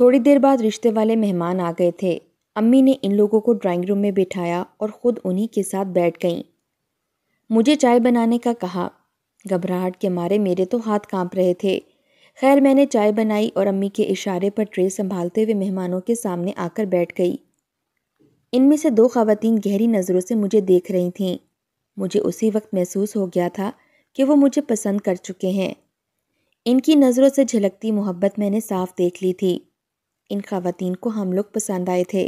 थोड़ी देर बाद रिश्ते वाले मेहमान आ गए थे अम्मी ने इन लोगों को ड्राइंग रूम में बिठाया और ख़ुद उन्हीं के साथ बैठ गईं मुझे चाय बनाने का कहा घबराहट के मारे मेरे तो हाथ कांप रहे थे खैर मैंने चाय बनाई और अम्मी के इशारे पर ट्रे संभालते हुए मेहमानों के सामने आकर बैठ गई इनमें से दो खातन गहरी नज़रों से मुझे देख रही थीं मुझे उसी वक्त महसूस हो गया था कि वो मुझे पसंद कर चुके हैं इनकी नज़रों से झलकती मोहब्बत मैंने साफ देख ली थी इन खातन को हम लोग पसंद आए थे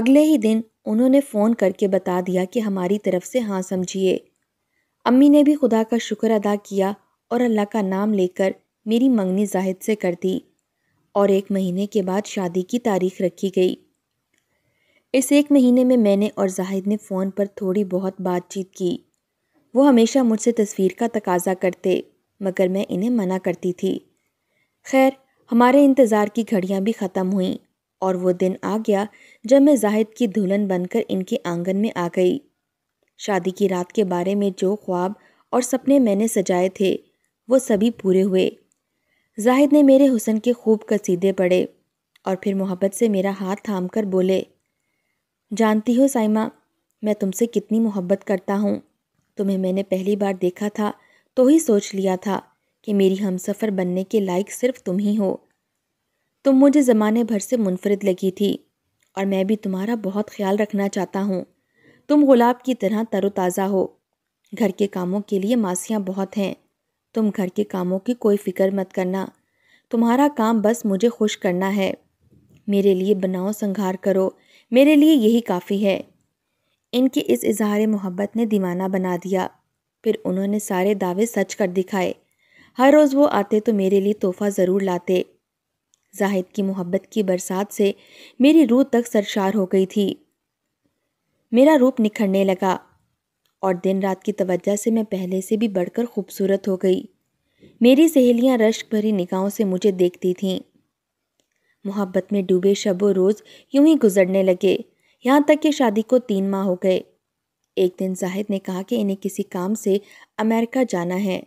अगले ही दिन उन्होंने फ़ोन करके बता दिया कि हमारी तरफ से हाँ समझिए अम्मी ने भी खुदा का शुक्र अदा किया और अल्लाह का नाम लेकर मेरी मंगनी जाहिद से कर दी और एक महीने के बाद शादी की तारीख रखी गई इस एक महीने में मैंने और जाहिद ने फ़ोन पर थोड़ी बहुत बातचीत की वो हमेशा मुझसे तस्वीर का तकाजा करते मगर मैं इन्हें मना करती थी खैर हमारे इंतज़ार की घड़ियाँ भी ख़त्म हुईं और वो दिन आ गया जब मैं जाहिद की दुल्हन बनकर इनके आंगन में आ गई शादी की रात के बारे में जो ख्वाब और सपने मैंने सजाए थे वो सभी पूरे हुए जाहिद ने मेरे हुसन के खूब कसीदे पढ़े और फिर मोहब्बत से मेरा हाथ थाम कर बोले जानती हो साइमा मैं तुमसे कितनी मोहब्बत करता हूँ तुम्हें मैंने पहली बार देखा था तो ही सोच लिया था कि मेरी हमसफ़र बनने के लायक सिर्फ तुम ही हो तुम मुझे ज़माने भर से मुनफरद लगी थी और मैं भी तुम्हारा बहुत ख्याल रखना चाहता हूँ तुम गुलाब की तरह तरोताज़ा हो घर के कामों के लिए मासियाँ बहुत हैं तुम घर के कामों की कोई फ़िक्र मत करना तुम्हारा काम बस मुझे खुश करना है मेरे लिए बनाओ संघार करो मेरे लिए यही काफ़ी है इनके इस इजहार मोहब्बत ने दीवाना बना दिया फिर उन्होंने सारे दावे सच कर दिखाए हर रोज़ वो आते तो मेरे लिए तोहफ़ा ज़रूर लाते जाहिद की मोहब्बत की बरसात से मेरी रूह तक सरशार हो गई थी मेरा रूप निखरने लगा और दिन रात की तवज्जो से मैं पहले से भी बढ़कर खूबसूरत हो गई मेरी सहेलियां रश्क भरी निगाहों से मुझे देखती थीं मोहब्बत में डूबे शब रोज़ यूं ही गुजरने लगे यहाँ तक कि शादी को तीन माह हो गए एक दिन जाहिद ने कहा कि इन्हें किसी काम से अमेरिका जाना है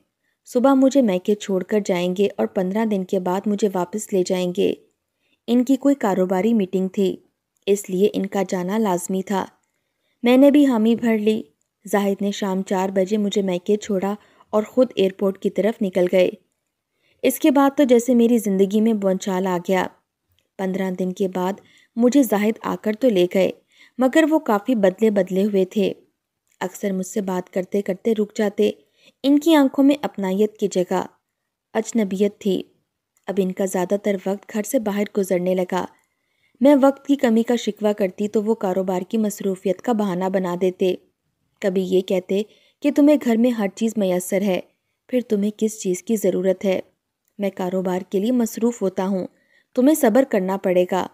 सुबह मुझे मैके छोड़कर जाएंगे और पंद्रह दिन के बाद मुझे वापस ले जाएंगे इनकी कोई कारोबारी मीटिंग थी इसलिए इनका जाना लाजमी था मैंने भी हामी भर ली जाहिद ने शाम चार बजे मुझे मैके छोड़ा और ख़ुद एयरपोर्ट की तरफ निकल गए इसके बाद तो जैसे मेरी ज़िंदगी में बौचाल आ गया पंद्रह दिन के बाद मुझे जाहिद आकर तो ले गए मगर वो काफ़ी बदले बदले हुए थे अक्सर मुझसे बात करते करते रुक जाते इनकी आंखों में अपनायत की जगह अजनबियत थी अब इनका ज़्यादातर वक्त घर से बाहर गुजरने लगा मैं वक्त की कमी का शिकवा करती तो वो कारोबार की मसरूफियत का बहाना बना देते कभी ये कहते कि तुम्हें घर में हर चीज़ मैसर है फिर तुम्हें किस चीज़ की ज़रूरत है मैं कारोबार के लिए मसरूफ़ होता हूँ तुम्हें सब्र करना पड़ेगा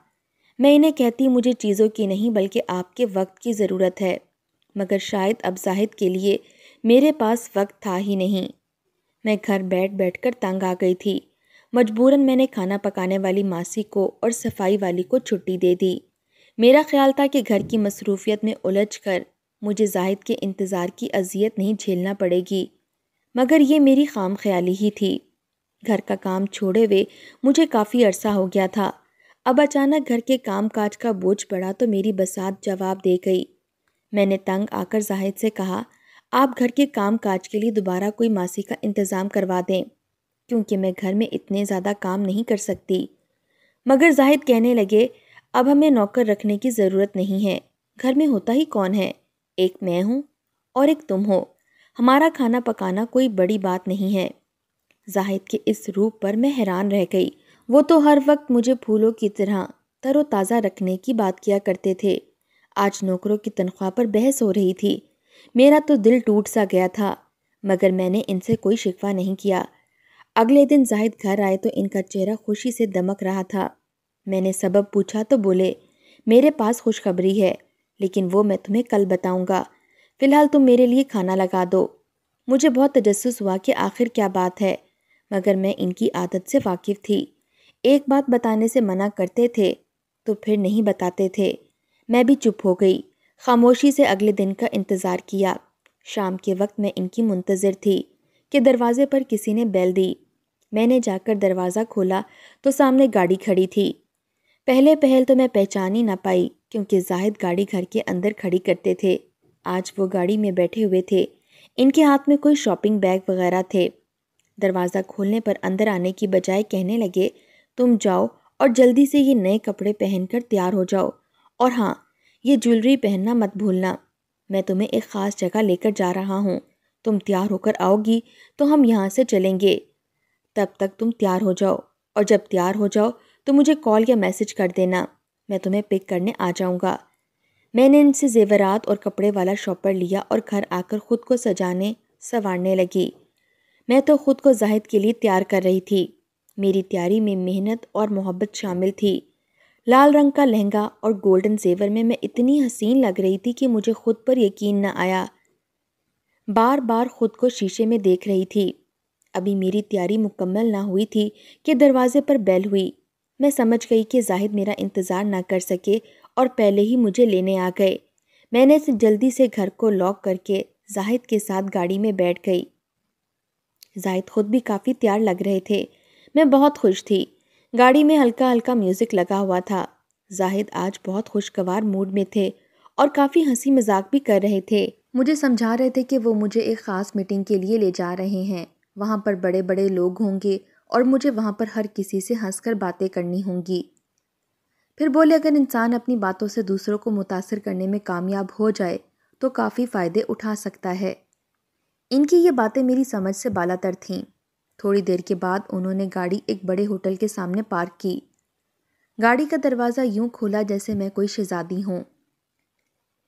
मैं इन्हें कहती मुझे चीज़ों की नहीं बल्कि आपके वक्त की ज़रूरत है मगर शायद अब जाहिद के लिए मेरे पास वक्त था ही नहीं मैं घर बैठ बैठ कर तंग आ गई थी मजबूरन मैंने खाना पकाने वाली मासी को और सफाई वाली को छुट्टी दे दी मेरा ख्याल था कि घर की मसरूफियत में उलझ कर मुझे जाहिद के इंतज़ार की अजियत नहीं झेलना पड़ेगी मगर ये मेरी खाम ख्याली ही थी घर का काम छोड़े हुए मुझे काफ़ी अरसा हो गया था अब अचानक घर के काम काज का बोझ पड़ा तो मेरी बसात जवाब दे गई मैंने तंग आकर जाहिद से कहा आप घर के काम काज के लिए दोबारा कोई मासी का इंतज़ाम करवा दें क्योंकि मैं घर में इतने ज़्यादा काम नहीं कर सकती मगर जाहिद कहने लगे अब हमें नौकर रखने की ज़रूरत नहीं है घर में होता ही कौन है एक मैं हूँ और एक तुम हो हमारा खाना पकाना कोई बड़ी बात नहीं है जाहिद के इस रूप पर मैं हैरान रह गई वो तो हर वक्त मुझे फूलों की तरह तरोताज़ा रखने की बात किया करते थे आज नौकरों की तनख्वाह पर बहस हो रही थी मेरा तो दिल टूट सा गया था मगर मैंने इनसे कोई शिकवा नहीं किया अगले दिन जाहिद घर आए तो इनका चेहरा खुशी से दमक रहा था मैंने सबब पूछा तो बोले मेरे पास खुशखबरी है लेकिन वो मैं तुम्हें कल बताऊंगा फ़िलहाल तुम मेरे लिए खाना लगा दो मुझे बहुत तजस्स हुआ कि आखिर क्या बात है मगर मैं इनकी आदत से वाकिफ़ थी एक बात बताने से मना करते थे तो फिर नहीं बताते थे मैं भी चुप हो गई खामोशी से अगले दिन का इंतज़ार किया शाम के वक्त मैं इनकी मुंतज़र थी कि दरवाज़े पर किसी ने बैल दी मैंने जाकर दरवाज़ा खोला तो सामने गाड़ी खड़ी थी पहले पहल तो मैं पहचान ही ना पाई क्योंकि जाहिद गाड़ी घर के अंदर खड़ी करते थे आज वो गाड़ी में बैठे हुए थे इनके हाथ में कोई शॉपिंग बैग वगैरह थे दरवाज़ा खोलने पर अंदर आने की बजाय कहने लगे तुम जाओ और जल्दी से ये नए कपड़े पहनकर तैयार हो जाओ और हाँ ये ज्वेलरी पहनना मत भूलना मैं तुम्हें एक ख़ास जगह लेकर जा रहा हूँ तुम तैयार होकर आओगी तो हम यहाँ से चलेंगे तब तक तुम तैयार हो जाओ और जब तैयार हो जाओ तो मुझे कॉल या मैसेज कर देना मैं तुम्हें पिक करने आ जाऊँगा मैंने इनसे जेवरात और कपड़े वाला शॉपर लिया और घर आकर ख़ुद को सजाने संवारने लगी मैं तो ख़ुद को जाहिद के लिए तैयार कर रही थी मेरी तैयारी में मेहनत और मोहब्बत शामिल थी लाल रंग का लहंगा और गोल्डन जेवर में मैं इतनी हसीन लग रही थी कि मुझे खुद पर यकीन न आया बार बार खुद को शीशे में देख रही थी अभी मेरी तैयारी मुकम्मल ना हुई थी कि दरवाजे पर बेल हुई मैं समझ गई कि जाहिद मेरा इंतज़ार ना कर सके और पहले ही मुझे लेने आ गए मैंने जल्दी से घर को लॉक करके जाहिद के साथ गाड़ी में बैठ गई जाहिद खुद भी काफ़ी तैयार लग रहे थे मैं बहुत खुश थी गाड़ी में हल्का हल्का म्यूज़िक लगा हुआ था जाहिद आज बहुत खुशगवार मूड में थे और काफ़ी हंसी मजाक भी कर रहे थे मुझे समझा रहे थे कि वो मुझे एक ख़ास मीटिंग के लिए ले जा रहे हैं वहाँ पर बड़े बड़े लोग होंगे और मुझे वहाँ पर हर किसी से हंसकर बातें करनी होंगी फिर बोले अगर इंसान अपनी बातों से दूसरों को मुतासर करने में कामयाब हो जाए तो काफ़ी फ़ायदे उठा सकता है इनकी ये बातें मेरी समझ से बालातर थीं थोड़ी देर के बाद उन्होंने गाड़ी एक बड़े होटल के सामने पार्क की गाड़ी का दरवाज़ा यूं खोला जैसे मैं कोई शहजादी हूँ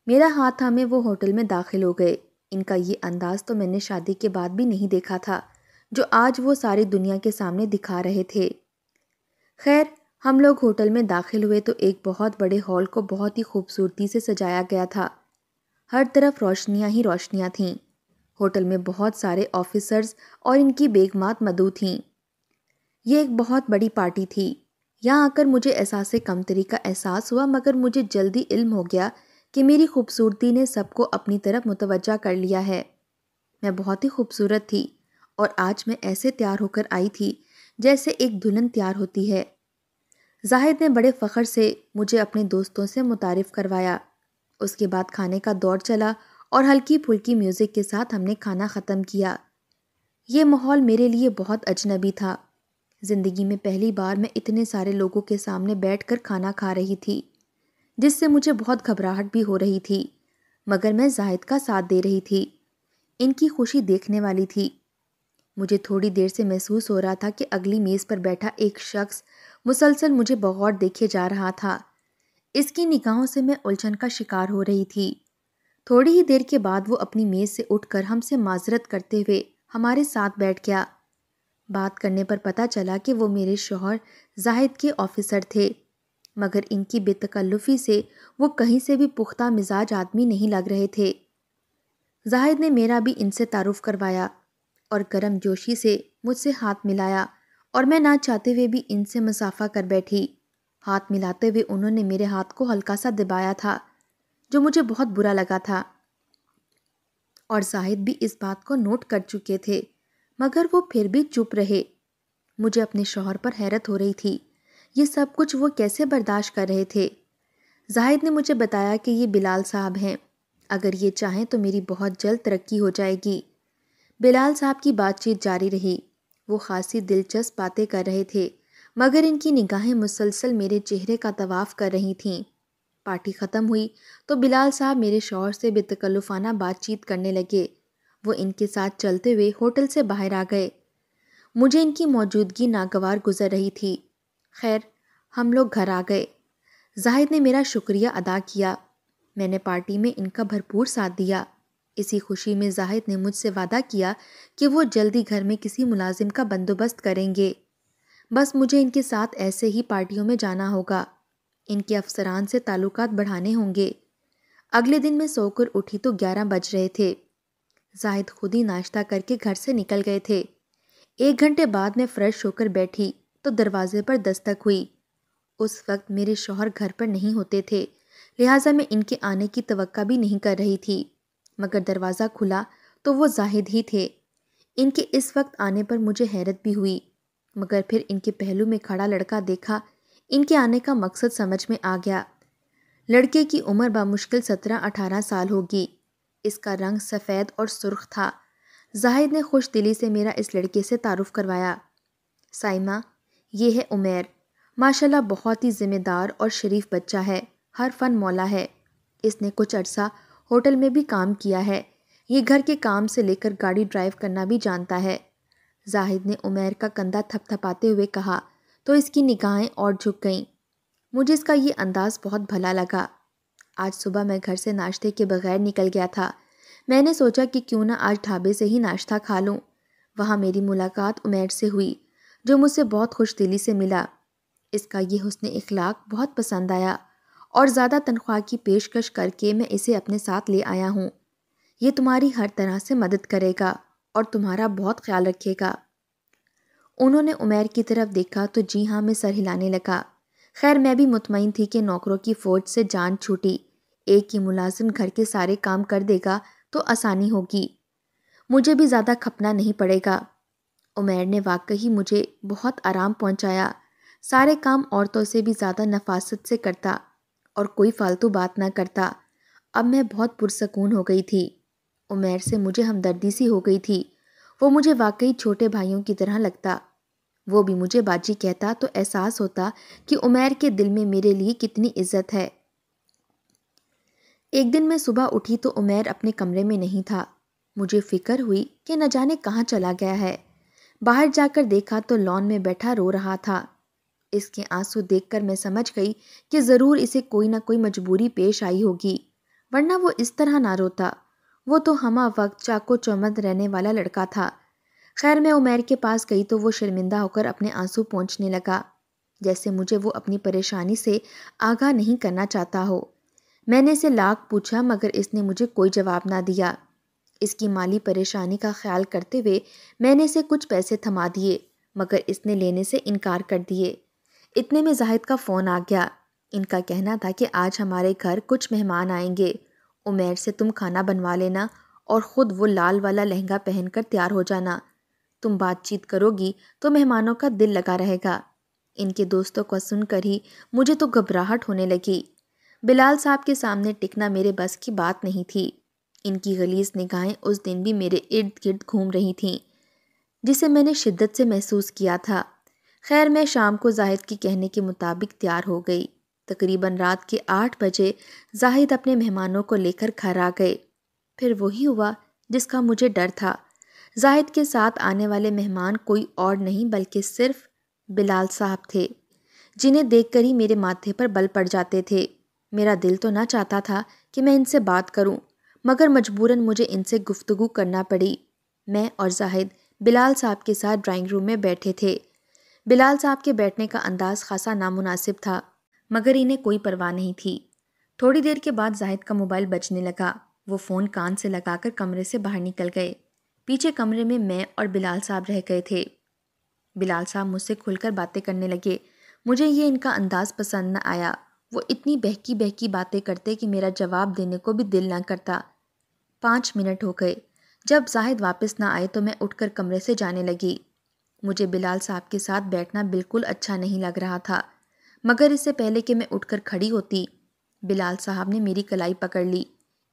मेरा हाथ हमें वो होटल में दाखिल हो गए इनका ये अंदाज़ तो मैंने शादी के बाद भी नहीं देखा था जो आज वो सारी दुनिया के सामने दिखा रहे थे खैर हम लोग होटल में दाखिल हुए तो एक बहुत बड़े हॉल को बहुत ही खूबसूरती से सजाया गया था हर तरफ रोशनियाँ ही रोशनियाँ थीं होटल में बहुत सारे ऑफिसर्स और इनकी बेगमात मधु थीं ये एक बहुत बड़ी पार्टी थी यहाँ आकर मुझे एहसास कमतरी का एहसास हुआ मगर मुझे जल्दी इल्म हो गया कि मेरी खूबसूरती ने सबको अपनी तरफ मुतवजा कर लिया है मैं बहुत ही खूबसूरत थी और आज मैं ऐसे तैयार होकर आई थी जैसे एक दुल्हन तैयार होती है जाहिद ने बड़े फ़ख्र से मुझे अपने दोस्तों से मुतारफ़ करवाया उसके बाद खाने का दौर चला और हल्की फुल्की म्यूज़िक के साथ हमने खाना ख़त्म किया ये माहौल मेरे लिए बहुत अजनबी था ज़िंदगी में पहली बार मैं इतने सारे लोगों के सामने बैठकर खाना खा रही थी जिससे मुझे बहुत घबराहट भी हो रही थी मगर मैं जाहिद का साथ दे रही थी इनकी खुशी देखने वाली थी मुझे थोड़ी देर से महसूस हो रहा था कि अगली मेज़ पर बैठा एक शख्स मुसलसल मुझे बगौर देखे जा रहा था इसकी निगाहों से मैं उलझन का शिकार हो रही थी थोड़ी ही देर के बाद वो अपनी मेज़ से उठकर हमसे माजरत करते हुए हमारे साथ बैठ गया बात करने पर पता चला कि वो मेरे शोहर जाहिद के ऑफिसर थे मगर इनकी बेतकल्लुफ़ी से वो कहीं से भी पुख्ता मिजाज आदमी नहीं लग रहे थे जाहिद ने मेरा भी इनसे तारुफ करवाया और गर्म जोशी से मुझसे हाथ मिलाया और मैं ना चाहते हुए भी इनसे मुसाफा कर बैठी हाथ मिलाते हुए उन्होंने मेरे हाथ को हल्का सा दबाया था जो मुझे बहुत बुरा लगा था और जाहिद भी इस बात को नोट कर चुके थे मगर वो फिर भी चुप रहे मुझे अपने शोहर पर हैरत हो रही थी ये सब कुछ वो कैसे बर्दाश्त कर रहे थे जाहिद ने मुझे बताया कि ये बिलाल साहब हैं अगर ये चाहें तो मेरी बहुत जल्द तरक्की हो जाएगी बिलाल साहब की बातचीत जारी रही वो खासी दिलचस्प बातें कर रहे थे मगर इनकी निगाहें मुसलसल मेरे चेहरे का तवाफ़ कर रही थीं पार्टी ख़त्म हुई तो बिलाल साहब मेरे शौहर से बेतकल्लुफाना बातचीत करने लगे वो इनके साथ चलते हुए होटल से बाहर आ गए मुझे इनकी मौजूदगी नागवार गुजर रही थी खैर हम लोग घर आ गए जाहिद ने मेरा शुक्रिया अदा किया मैंने पार्टी में इनका भरपूर साथ दिया इसी खुशी में जाहिद ने मुझसे वादा किया कि वो जल्दी घर में किसी मुलाजिम का बंदोबस्त करेंगे बस मुझे इनके साथ ऐसे ही पार्टियों में जाना होगा इनके अफसरान से ताल्लुकात बढ़ाने होंगे अगले दिन मैं सोकर उठी तो ग्यारह बज रहे थे जाहिद खुद ही नाश्ता करके घर से निकल गए थे एक घंटे बाद मैं फ़्रेश होकर बैठी तो दरवाजे पर दस्तक हुई उस वक्त मेरे शोहर घर पर नहीं होते थे लिहाजा मैं इनके आने की तवक्का भी नहीं कर रही थी मगर दरवाज़ा खुला तो वो जाहिद ही थे इनके इस वक्त आने पर मुझे हैरत भी हुई मगर फिर इनके पहलू में खड़ा लड़का देखा इनके आने का मकसद समझ में आ गया लड़के की उम्र बामुश्किल सत्रह अठारह साल होगी इसका रंग सफ़ेद और सुर्ख था जाहिद ने खुश दिली से मेरा इस लड़के से तारुफ करवाया साइमा ये है उमेर माशाल्लाह बहुत ही ज़िम्मेदार और शरीफ बच्चा है हर फन मौला है इसने कुछ अरसा होटल में भी काम किया है ये घर के काम से लेकर गाड़ी ड्राइव करना भी जानता है जाहिद ने उमेर का कंधा थपथपाते हुए कहा तो इसकी निगाहें और झुक गईं मुझे इसका ये अंदाज़ बहुत भला लगा आज सुबह मैं घर से नाश्ते के बगैर निकल गया था मैंने सोचा कि क्यों ना आज ढाबे से ही नाश्ता खा लूँ वहाँ मेरी मुलाकात उमेर से हुई जो मुझसे बहुत खुश दिली से मिला इसका ये हसन अखलाक बहुत पसंद आया और ज़्यादा तनख्वाह की पेशकश करके मैं इसे अपने साथ ले आया हूँ ये तुम्हारी हर तरह से मदद करेगा और तुम्हारा बहुत ख्याल रखेगा उन्होंने उमेर की तरफ देखा तो जी हाँ मैं सर हिलाने लगा खैर मैं भी मुतमिन थी कि नौकरों की फ़ौज से जान छूटी एक ही मुलाजिम घर के सारे काम कर देगा तो आसानी होगी मुझे भी ज़्यादा खपना नहीं पड़ेगा उमेर ने वाकई मुझे बहुत आराम पहुँचाया सारे काम औरतों से भी ज़्यादा नफासत से करता और कोई फालतू बात ना करता अब मैं बहुत पुरसकून हो गई थी उमेर से मुझे हमदर्दी सी हो गई थी वो मुझे वाकई छोटे भाइयों की तरह लगता वो भी मुझे बाजी कहता तो एहसास होता कि उमेर के दिल में मेरे लिए कितनी इज्जत है एक दिन मैं सुबह उठी तो उमेर अपने कमरे में नहीं था मुझे फिक्र हुई कि न जाने कहाँ चला गया है बाहर जाकर देखा तो लॉन में बैठा रो रहा था इसके आंसू देखकर मैं समझ गई कि ज़रूर इसे कोई ना कोई मजबूरी पेश आई होगी वरना वो इस तरह ना रोता वो तो हमा वक्त चाको चौमद रहने वाला लड़का था खैर मैं उमेर के पास गई तो वो शर्मिंदा होकर अपने आंसू पहुँचने लगा जैसे मुझे वो अपनी परेशानी से आगाह नहीं करना चाहता हो मैंने इसे लाख पूछा मगर इसने मुझे कोई जवाब ना दिया इसकी माली परेशानी का ख्याल करते हुए मैंने इसे कुछ पैसे थमा दिए मगर इसने लेने से इनकार कर दिए इतने में जाहिद का फ़ोन आ गया इनका कहना था कि आज हमारे घर कुछ मेहमान आएंगे उमेर से तुम खाना बनवा लेना और ख़ुद वो लाल वाला लहंगा पहनकर तैयार हो जाना तुम बातचीत करोगी तो मेहमानों का दिल लगा रहेगा इनके दोस्तों को सुनकर ही मुझे तो घबराहट होने लगी बिलाल साहब के सामने टिकना मेरे बस की बात नहीं थी इनकी गलीस निगाहें उस दिन भी मेरे इर्द गिर्द घूम रही थीं जिसे मैंने शिद्दत से महसूस किया था खैर मैं शाम को जाहिद के कहने के मुताबिक तैयार हो गई तकरीबन रात के आठ बजे जाहिद अपने मेहमानों को लेकर घर आ गए फिर वही हुआ जिसका मुझे डर था जाहिद के साथ आने वाले मेहमान कोई और नहीं बल्कि सिर्फ बिलाल साहब थे जिन्हें देखकर ही मेरे माथे पर बल पड़ जाते थे मेरा दिल तो ना चाहता था कि मैं इनसे बात करूं, मगर मजबूरन मुझे इनसे गुफ्तगु करना पड़ी मैं और जाहिद बिलाल साहब के साथ ड्राइंग रूम में बैठे थे बिलाल साहब के बैठने का अंदाज़ खासा नामुनासिब था मगर इन्हें कोई परवाह नहीं थी थोड़ी देर के बाद जाहिद का मोबाइल बजने लगा वो फ़ोन कान से लगाकर कमरे से बाहर निकल गए पीछे कमरे में मैं और बिलाल साहब रह गए थे बिलाल साहब मुझसे खुलकर बातें करने लगे मुझे ये इनका अंदाज़ पसंद न आया वो इतनी बहकी बहकी बातें करते कि मेरा जवाब देने को भी दिल ना करता पाँच मिनट हो गए जब जाहिद वापस ना आए तो मैं उठकर कमरे से जाने लगी मुझे बिलाल साहब के साथ बैठना बिल्कुल अच्छा नहीं लग रहा था मगर इससे पहले कि मैं उठकर खड़ी होती बिलाल साहब ने मेरी कलाई पकड़ ली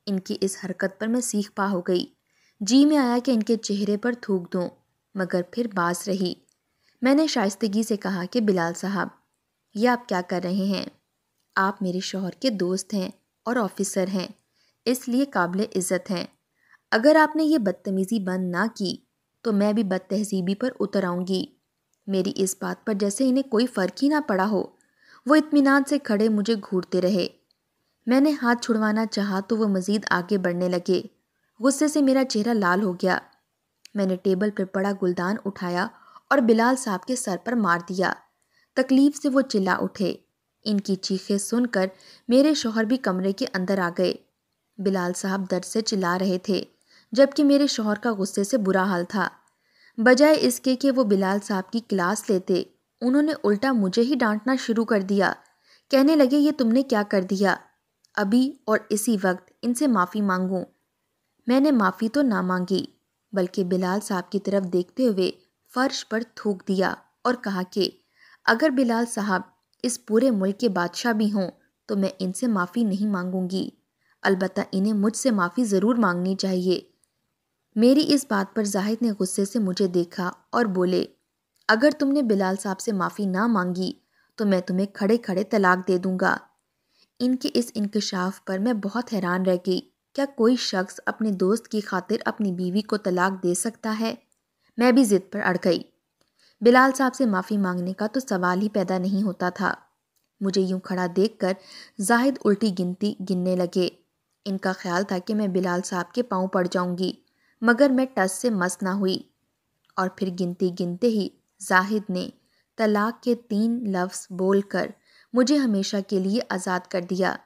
इनकी इस हरकत पर मैं सीख पा हो गई जी में आया कि इनके चेहरे पर थूक दूँ मगर फिर बास रही मैंने शाइस्तगी से कहा कि बिलाल साहब ये आप क्या कर रहे हैं आप मेरे शोहर के दोस्त हैं और ऑफिसर हैं इसलिए काबिल इज़्ज़त हैं अगर आपने ये बदतमीज़ी बंद ना की तो मैं भी बदतहजीबी पर उतर आऊँगी मेरी इस बात पर जैसे इन्हें कोई फ़र्क ही ना पड़ा हो वो इतमान से खड़े मुझे घूरते रहे मैंने हाथ छुड़वाना चाहा तो वो मज़ीद आगे बढ़ने लगे गुस्से से मेरा चेहरा लाल हो गया मैंने टेबल पर पड़ा गुलदान उठाया और बिलाल साहब के सर पर मार दिया तकलीफ से वो चिल्ला उठे इनकी चीखें सुनकर मेरे शोहर भी कमरे के अंदर आ गए बिलाल साहब दर्द से चिल्ला रहे थे जबकि मेरे शोहर का गुस्से से बुरा हाल था बजाय इसके कि वो बिलाल साहब की क्लास लेते उन्होंने उल्टा मुझे ही डांटना शुरू कर दिया कहने लगे ये तुमने क्या कर दिया अभी और इसी वक्त इनसे माफ़ी मांगूँ मैंने माफ़ी तो ना मांगी बल्कि बिलाल साहब की तरफ देखते हुए फ़र्श पर थूक दिया और कहा कि अगर बिलाल साहब इस पूरे मुल्क के बादशाह भी हों तो मैं इनसे माफ़ी नहीं मांगूंगी अलबत् इन्हें मुझसे माफ़ी ज़रूर मांगनी चाहिए मेरी इस बात पर जाहिद ने गुस्से से मुझे देखा और बोले अगर तुमने बिलाल साहब से माफ़ी ना मांगी तो मैं तुम्हें खड़े खड़े तलाक दे दूँगा इनके इस इंकशाफ पर मैं बहुत हैरान रह गई क्या कोई शख्स अपने दोस्त की खातिर अपनी बीवी को तलाक दे सकता है मैं भी ज़िद पर अड़ गई बिलाल साहब से माफ़ी मांगने का तो सवाल ही पैदा नहीं होता था मुझे यूं खड़ा देखकर जाहिद उल्टी गिनती गिनने लगे इनका ख्याल था कि मैं बिलाल साहब के पाँव पड़ जाऊंगी मगर मैं टस से मस ना हुई और फिर गिनती गिनते ही जाहिद ने तलाक के तीन लफ्ज़ बोलकर मुझे हमेशा के लिए आज़ाद कर दिया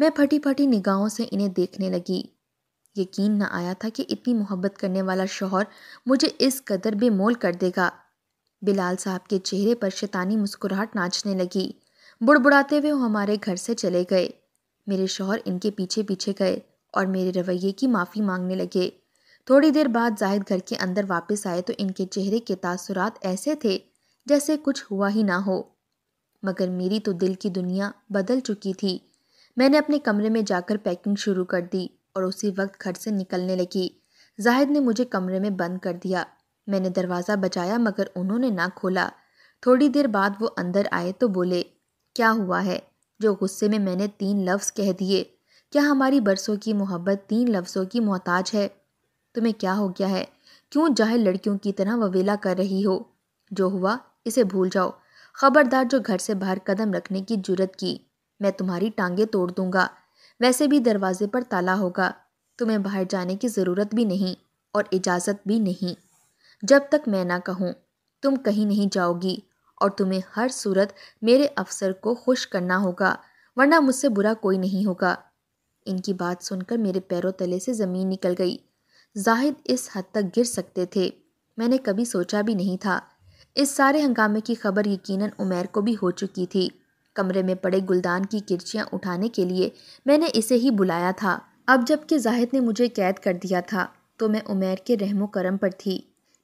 मैं फटी फटी निगाहों से इन्हें देखने लगी यकीन न आया था कि इतनी मोहब्बत करने वाला शोहर मुझे इस कदर बेमोल कर देगा बिलाल साहब के चेहरे पर शैतानी मुस्कुराहट नाचने लगी बुड़बुड़ाते हुए वो हमारे घर से चले गए मेरे शोहर इनके पीछे पीछे गए और मेरे रवैये की माफ़ी मांगने लगे थोड़ी देर बाद जाहिद घर के अंदर वापस आए तो इनके चेहरे के तासुरात ऐसे थे जैसे कुछ हुआ ही ना हो मगर मेरी तो दिल की दुनिया बदल चुकी थी मैंने अपने कमरे में जाकर पैकिंग शुरू कर दी और उसी वक्त घर से निकलने लगी जाहिद ने मुझे कमरे में बंद कर दिया मैंने दरवाज़ा बचाया मगर उन्होंने ना खोला थोड़ी देर बाद वो अंदर आए तो बोले क्या हुआ है जो गुस्से में मैंने तीन लफ्ज़ कह दिए क्या हमारी बरसों की मोहब्बत तीन लफ्ज़ों की मोहताज है तुम्हें क्या हो गया है क्यों जाहिर लड़कियों की तरह ववेला कर रही हो जो हुआ इसे भूल जाओ खबरदार जो घर से बाहर कदम रखने की जुरत की मैं तुम्हारी टांगें तोड़ दूंगा वैसे भी दरवाजे पर ताला होगा तुम्हें बाहर जाने की ज़रूरत भी नहीं और इजाज़त भी नहीं जब तक मैं ना कहूँ तुम कहीं नहीं जाओगी और तुम्हें हर सूरत मेरे अफसर को खुश करना होगा वरना मुझसे बुरा कोई नहीं होगा इनकी बात सुनकर मेरे पैरों तले से ज़मीन निकल गई जाहिद इस हद तक गिर सकते थे मैंने कभी सोचा भी नहीं था इस सारे हंगामे की खबर यकीनन उमेर को भी हो चुकी थी कमरे में पड़े गुलदान की किरचियाँ उठाने के लिए मैंने इसे ही बुलाया था अब जबकि जाहिद ने मुझे कैद कर दिया था तो मैं उमेर के रहमो करम पर थी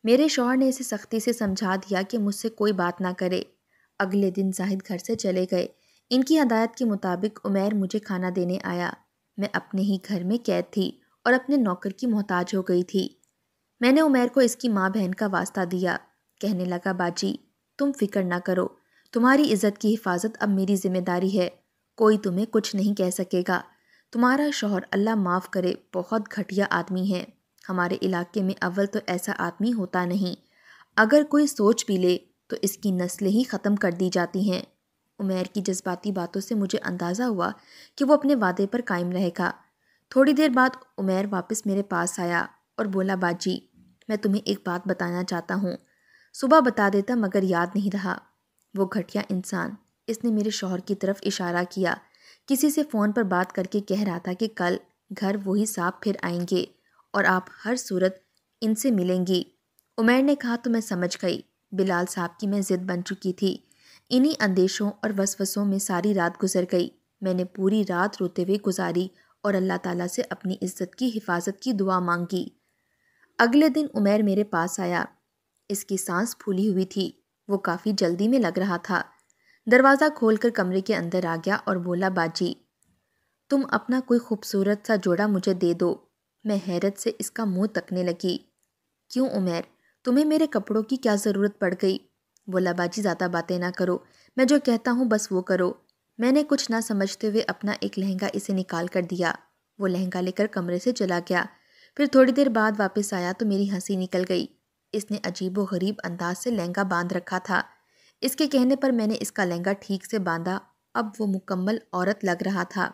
मेरे शोहर ने इसे सख्ती से समझा दिया कि मुझसे कोई बात ना करे अगले दिन जाहिद घर से चले गए इनकी हदायत के मुताबिक उमेर मुझे खाना देने आया मैं अपने ही घर में कैद थी और अपने नौकर की मोहताज हो गई थी मैंने उमेर को इसकी माँ बहन का वास्ता दिया कहने लगा बाजी तुम फिक्र ना करो तुम्हारी इज्जत की हिफाजत अब मेरी जिम्मेदारी है कोई तुम्हें कुछ नहीं कह सकेगा तुम्हारा शोहर अल्लाह माफ़ करे बहुत घटिया आदमी है हमारे इलाके में अव्वल तो ऐसा आदमी होता नहीं अगर कोई सोच भी ले तो इसकी नस्लें ही ख़त्म कर दी जाती हैं उमेर की जज्बाती बातों से मुझे अंदाज़ा हुआ कि वो अपने वादे पर कायम रहेगा थोड़ी देर बाद उमेर वापस मेरे पास आया और बोला बाजी मैं तुम्हें एक बात बताना चाहता हूँ सुबह बता देता मगर याद नहीं रहा वो घटिया इंसान इसने मेरे शोहर की तरफ इशारा किया किसी से फ़ोन पर बात करके कह रहा था कि कल घर वही साहब फिर आएंगे और आप हर सूरत इनसे मिलेंगी उमेर ने कहा तो मैं समझ गई बिलाल साहब की मैं ज़िद बन चुकी थी इन्हीं अंदेशों और वसवसों में सारी रात गुजर गई मैंने पूरी रात रोते हुए गुजारी और अल्लाह ताला से अपनी इज्जत की हिफाजत की दुआ मांगी अगले दिन उमेर मेरे पास आया इसकी सांस फूली हुई थी वो काफ़ी जल्दी में लग रहा था दरवाज़ा खोलकर कमरे के अंदर आ गया और बोला बाजी तुम अपना कोई खूबसूरत सा जोड़ा मुझे दे दो मैं हैरत से इसका मुंह तकने लगी क्यों उमेर तुम्हें मेरे कपड़ों की क्या ज़रूरत पड़ गई बोला बाजी ज़्यादा बातें ना करो मैं जो कहता हूँ बस वो करो मैंने कुछ ना समझते हुए अपना एक लहंगा इसे निकाल कर दिया वो लहंगा लेकर कमरे से चला गया फिर थोड़ी देर बाद वापस आया तो मेरी हंसी निकल गई इसने अजीबो गरीब अंदाज से लहंगा बांध रखा था इसके कहने पर मैंने इसका लहंगा ठीक से बांधा अब वो मुकम्मल औरत लग रहा था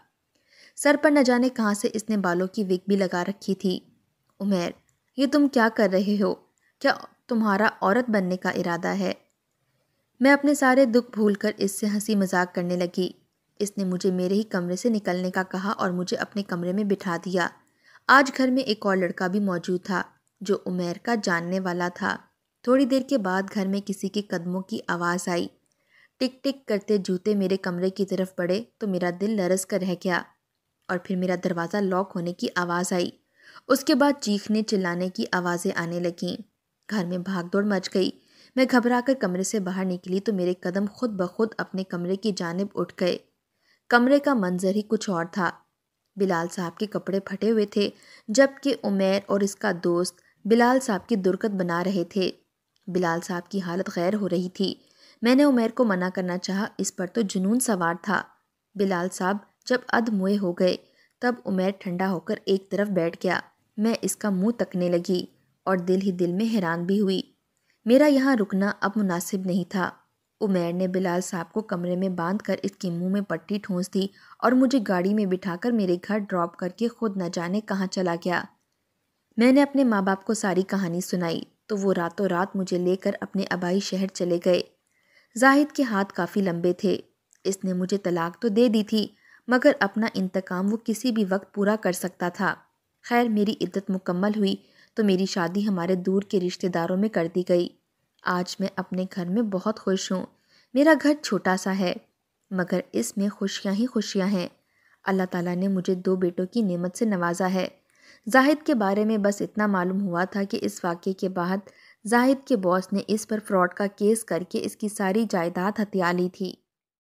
सर पर न जाने कहाँ से इसने बालों की विग भी लगा रखी थी उमेर ये तुम क्या कर रहे हो क्या तुम्हारा औरत बनने का इरादा है मैं अपने सारे दुख भूलकर इससे हंसी मजाक करने लगी इसने मुझे मेरे ही कमरे से निकलने का कहा और मुझे अपने कमरे में बिठा दिया आज घर में एक और लड़का भी मौजूद था जो उमेर का जानने वाला था थोड़ी देर के बाद घर में किसी के कदमों की आवाज़ आई टिक टिक करते जूते मेरे कमरे की तरफ पड़े तो मेरा दिल लरस कर रह गया और फिर मेरा दरवाज़ा लॉक होने की आवाज़ आई उसके बाद चीखने चिल्लाने की आवाज़ें आने लगीं घर में भागदौड़ मच गई मैं घबरा कर कमरे से बाहर निकली तो मेरे कदम खुद ब खुद अपने कमरे की जानब उठ गए कमरे का मंजर ही कुछ और था बिलाल साहब के कपड़े फटे हुए थे जबकि उमेर और इसका दोस्त बिलाल साहब की दुर्गत बना रहे थे बिलाल साहब की हालत गैर हो रही थी मैंने उमेर को मना करना चाहा इस पर तो जुनून सवार था बिलाल साहब जब अधमुए हो गए तब उमेर ठंडा होकर एक तरफ बैठ गया मैं इसका मुंह तकने लगी और दिल ही दिल में हैरान भी हुई मेरा यहाँ रुकना अब मुनासिब नहीं था उमेर ने बिलाल साहब को कमरे में बांध कर इसके मुँह में पट्टी ठोंस दी और मुझे गाड़ी में बिठाकर मेरे घर ड्रॉप करके खुद न जाने कहाँ चला गया मैंने अपने माँ बाप को सारी कहानी सुनाई तो वो रातों रात मुझे लेकर अपने आबाई शहर चले गए जाहिद के हाथ काफ़ी लंबे थे इसने मुझे तलाक तो दे दी थी मगर अपना इंतकाम वो किसी भी वक्त पूरा कर सकता था खैर मेरी इद्दत मुकम्मल हुई तो मेरी शादी हमारे दूर के रिश्तेदारों में कर दी गई आज मैं अपने घर में बहुत खुश हूँ मेरा घर छोटा सा है मगर इसमें खुशियाँ ही खुशियाँ हैं अल्लाह ताला ने मुझे दो बेटों की नेमत से नवाजा है जाहिद के बारे में बस इतना मालूम हुआ था कि इस वाक़े के बाद जाहिद के बॉस ने इस पर फ्रॉड का केस करके इसकी सारी जायदाद हथिया ली थी